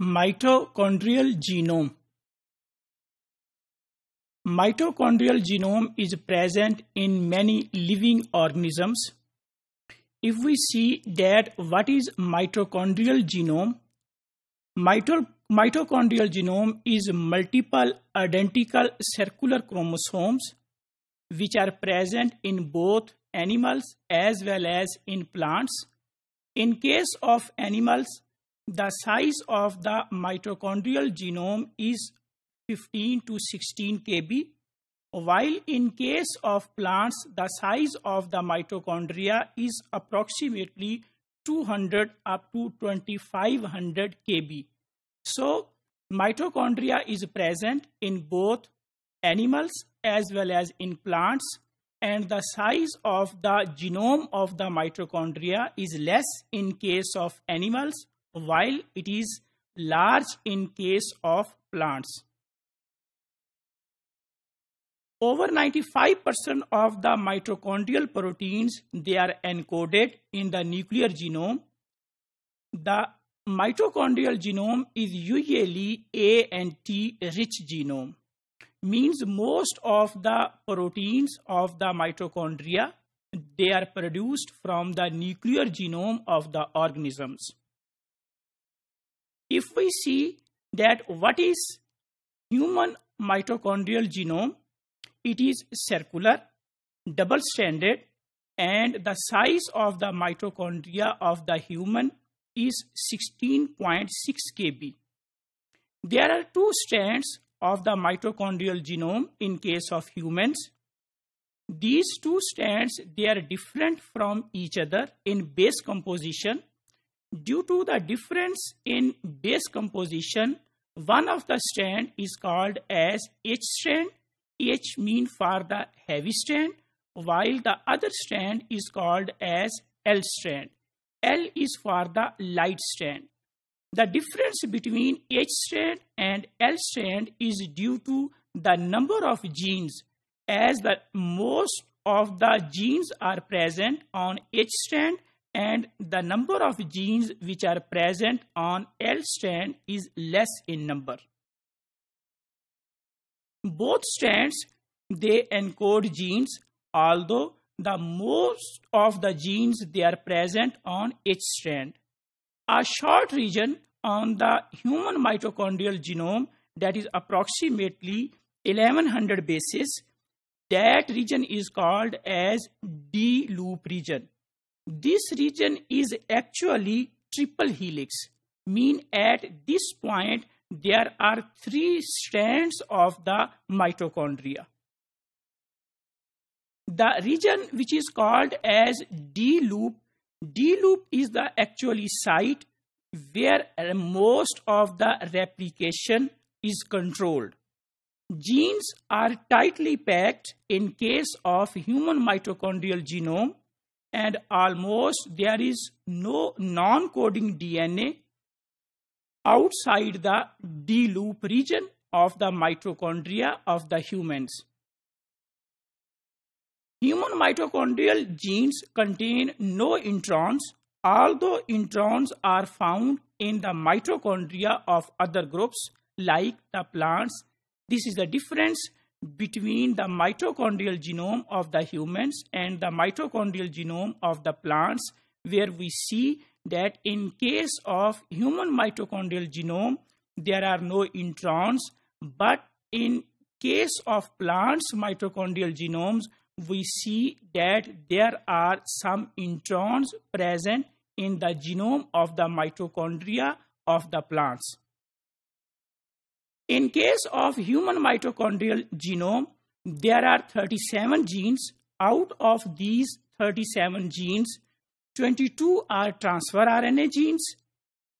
Mitochondrial genome. Mitochondrial genome is present in many living organisms. If we see that what is mitochondrial genome, Mito mitochondrial genome is multiple identical circular chromosomes which are present in both animals as well as in plants. In case of animals, the size of the mitochondrial genome is 15 to 16 kb, while in case of plants, the size of the mitochondria is approximately 200 up to 2500 kb. So, mitochondria is present in both animals as well as in plants and the size of the genome of the mitochondria is less in case of animals while it is large in case of plants. Over 95% of the mitochondrial proteins, they are encoded in the nuclear genome. The mitochondrial genome is usually A and T rich genome. Means most of the proteins of the mitochondria, they are produced from the nuclear genome of the organisms if we see that what is human mitochondrial genome, it is circular, double-stranded, and the size of the mitochondria of the human is 16.6 kb. There are two strands of the mitochondrial genome in case of humans. These two strands, they are different from each other in base composition Due to the difference in base composition, one of the strand is called as H strand. H mean for the heavy strand, while the other strand is called as L strand. L is for the light strand. The difference between H strand and L strand is due to the number of genes as the most of the genes are present on H strand and the number of genes which are present on L strand is less in number. Both strands, they encode genes, although the most of the genes they are present on each strand. A short region on the human mitochondrial genome that is approximately 1100 bases, that region is called as D-loop region this region is actually triple helix mean at this point there are three strands of the mitochondria the region which is called as d loop d loop is the actually site where most of the replication is controlled genes are tightly packed in case of human mitochondrial genome and almost there is no non-coding DNA outside the D loop region of the mitochondria of the humans. Human mitochondrial genes contain no introns, although introns are found in the mitochondria of other groups like the plants. This is the difference between the mitochondrial genome of the humans and the mitochondrial genome of the plants where we see that in case of human mitochondrial genome there are no introns but in case of plants mitochondrial genomes we see that there are some introns present in the genome of the mitochondria of the plants in case of human mitochondrial genome, there are 37 genes. Out of these 37 genes, 22 are transfer RNA genes,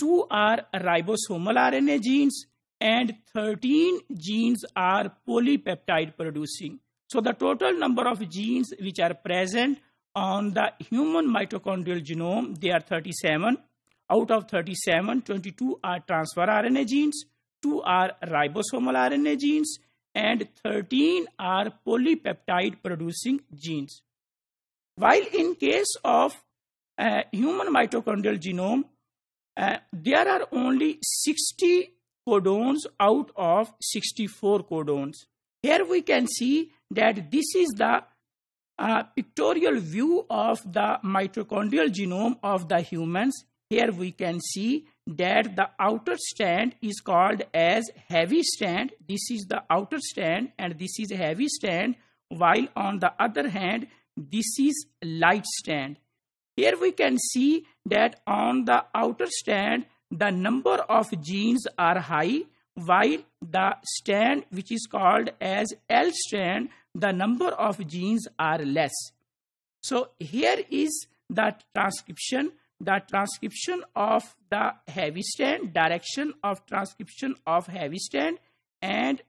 2 are ribosomal RNA genes, and 13 genes are polypeptide producing. So the total number of genes which are present on the human mitochondrial genome, they are 37. Out of 37, 22 are transfer RNA genes, 2 are ribosomal RNA genes, and 13 are polypeptide producing genes. While in case of uh, human mitochondrial genome, uh, there are only 60 codons out of 64 codons. Here we can see that this is the uh, pictorial view of the mitochondrial genome of the humans. Here we can see that the outer strand is called as heavy strand. This is the outer strand and this is heavy strand. While on the other hand, this is light strand. Here we can see that on the outer strand, the number of genes are high, while the strand which is called as L strand, the number of genes are less. So here is the transcription the transcription of the heavy strand, direction of transcription of heavy strand, and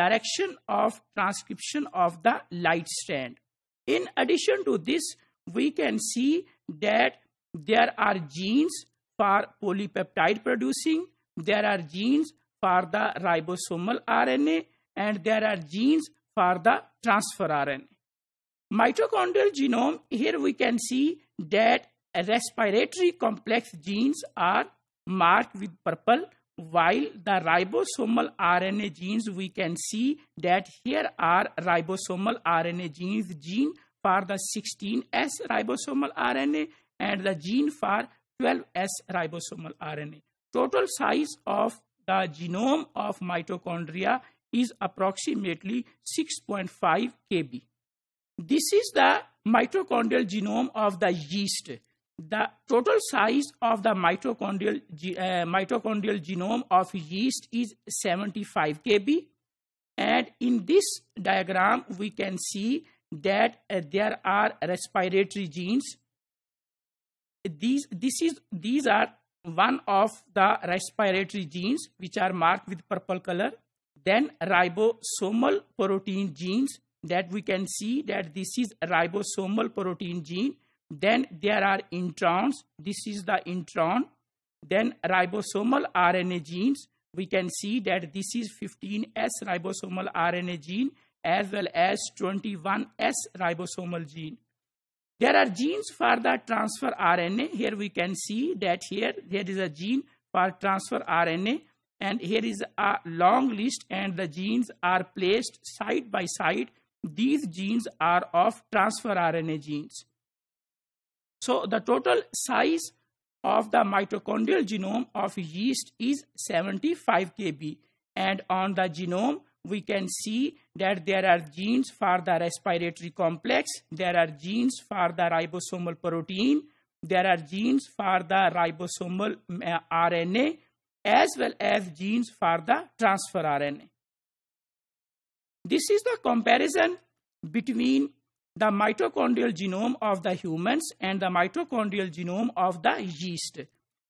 direction of transcription of the light strand. In addition to this, we can see that there are genes for polypeptide producing, there are genes for the ribosomal RNA, and there are genes for the transfer RNA. Mitochondrial genome, here we can see that respiratory complex genes are marked with purple while the ribosomal RNA genes we can see that here are ribosomal RNA genes gene for the 16S ribosomal RNA and the gene for 12S ribosomal RNA. Total size of the genome of mitochondria is approximately 6.5 kb. This is the mitochondrial genome of the yeast the total size of the mitochondrial, uh, mitochondrial genome of yeast is 75 kb. And in this diagram, we can see that uh, there are respiratory genes. These, this is, these are one of the respiratory genes which are marked with purple color. Then ribosomal protein genes that we can see that this is ribosomal protein gene then there are introns. This is the intron. Then ribosomal RNA genes. We can see that this is 15S ribosomal RNA gene as well as 21S ribosomal gene. There are genes for the transfer RNA. Here we can see that here there is a gene for transfer RNA and here is a long list and the genes are placed side by side. These genes are of transfer RNA genes. So the total size of the mitochondrial genome of yeast is 75 kb and on the genome we can see that there are genes for the respiratory complex, there are genes for the ribosomal protein, there are genes for the ribosomal uh, RNA as well as genes for the transfer RNA. This is the comparison between the mitochondrial genome of the humans and the mitochondrial genome of the yeast.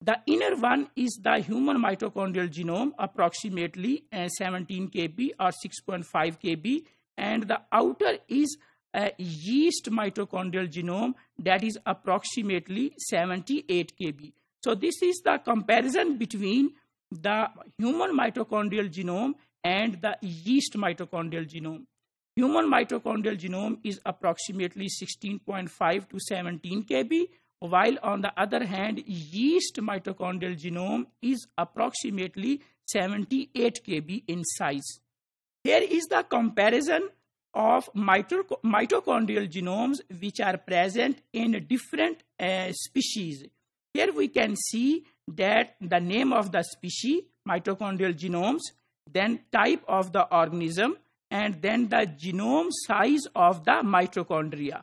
The inner one is the human mitochondrial genome, approximately uh, 17 kb or 6.5 kb, and the outer is a yeast mitochondrial genome that is approximately 78 kb. So this is the comparison between the human mitochondrial genome and the yeast mitochondrial genome. Human mitochondrial genome is approximately 16.5 to 17 kb, while on the other hand, yeast mitochondrial genome is approximately 78 kb in size. Here is the comparison of mitochondrial genomes which are present in different uh, species. Here we can see that the name of the species, mitochondrial genomes, then type of the organism, and then the genome size of the mitochondria.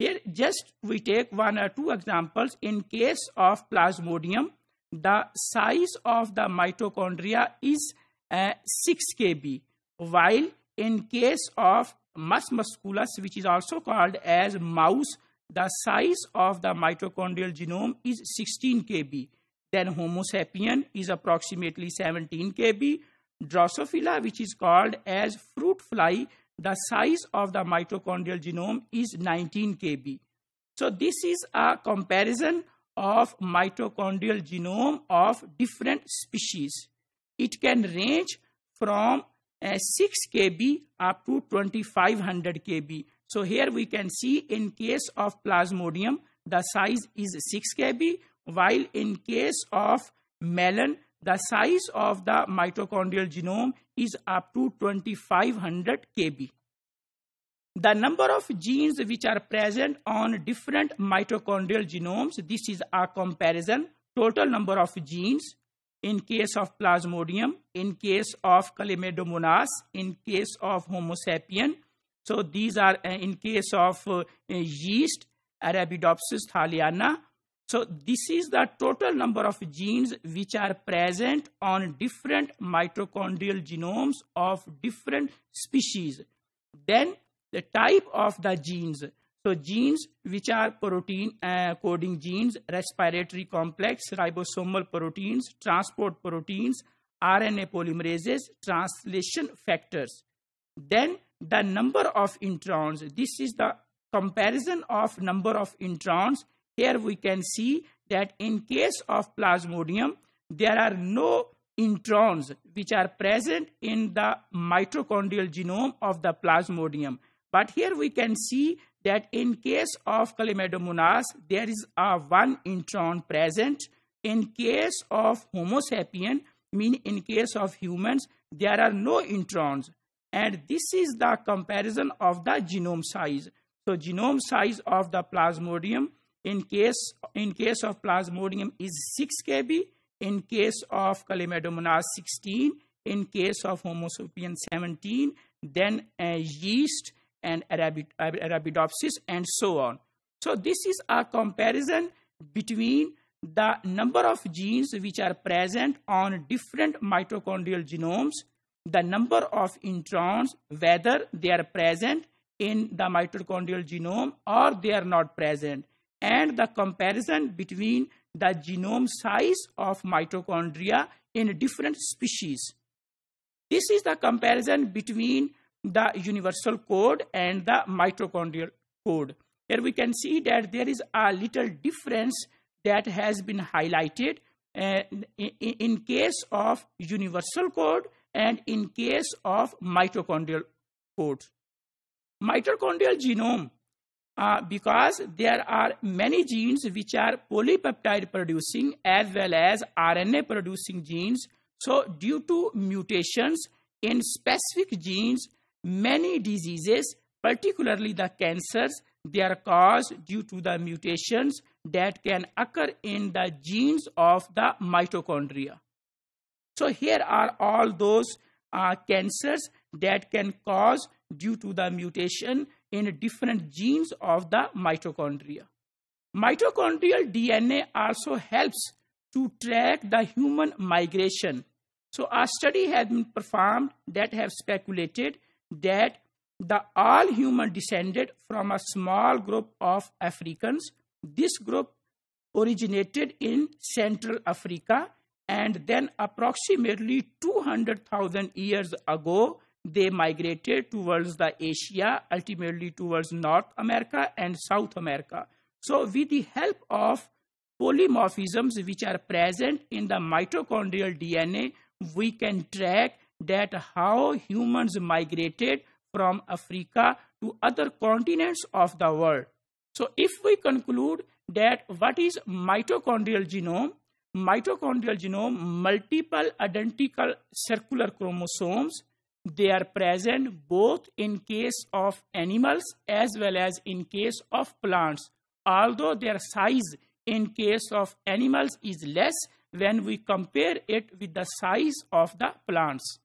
Here, just we take one or two examples. In case of plasmodium, the size of the mitochondria is uh, 6 kb, while in case of mus musculus, which is also called as mouse, the size of the mitochondrial genome is 16 kb. Then Homo sapien is approximately 17 kb, Drosophila, which is called as fruit fly, the size of the mitochondrial genome is 19 kb. So this is a comparison of mitochondrial genome of different species. It can range from uh, 6 kb up to 2500 kb. So here we can see in case of plasmodium, the size is 6 kb, while in case of melon, the size of the mitochondrial genome is up to 2500 kb. The number of genes which are present on different mitochondrial genomes, this is a comparison, total number of genes in case of Plasmodium, in case of Chlamydomonas, in case of Homo sapien. So these are uh, in case of uh, yeast, Arabidopsis thaliana, so this is the total number of genes which are present on different mitochondrial genomes of different species. Then the type of the genes. So genes which are protein uh, coding genes, respiratory complex, ribosomal proteins, transport proteins, RNA polymerases, translation factors. Then the number of introns. This is the comparison of number of introns here we can see that in case of plasmodium, there are no introns which are present in the mitochondrial genome of the plasmodium. But here we can see that in case of chlamydomonas, there is a one intron present. In case of homo sapien, mean in case of humans, there are no introns. And this is the comparison of the genome size. So genome size of the plasmodium in case in case of plasmodium is 6 kb in case of chlamydomonas 16 in case of homo sapiens 17 then yeast and Arabid arabidopsis and so on so this is a comparison between the number of genes which are present on different mitochondrial genomes the number of introns whether they are present in the mitochondrial genome or they are not present and the comparison between the genome size of mitochondria in different species. This is the comparison between the universal code and the mitochondrial code. Here we can see that there is a little difference that has been highlighted uh, in, in case of universal code and in case of mitochondrial code. Mitochondrial genome uh, because there are many genes which are polypeptide producing as well as RNA producing genes. So, due to mutations in specific genes, many diseases, particularly the cancers, they are caused due to the mutations that can occur in the genes of the mitochondria. So, here are all those uh, cancers that can cause due to the mutation in different genes of the mitochondria. Mitochondrial DNA also helps to track the human migration. So a study has been performed that have speculated that the all human descended from a small group of Africans. This group originated in Central Africa and then approximately 200,000 years ago they migrated towards the asia ultimately towards north america and south america so with the help of polymorphisms which are present in the mitochondrial dna we can track that how humans migrated from africa to other continents of the world so if we conclude that what is mitochondrial genome mitochondrial genome multiple identical circular chromosomes they are present both in case of animals as well as in case of plants although their size in case of animals is less when we compare it with the size of the plants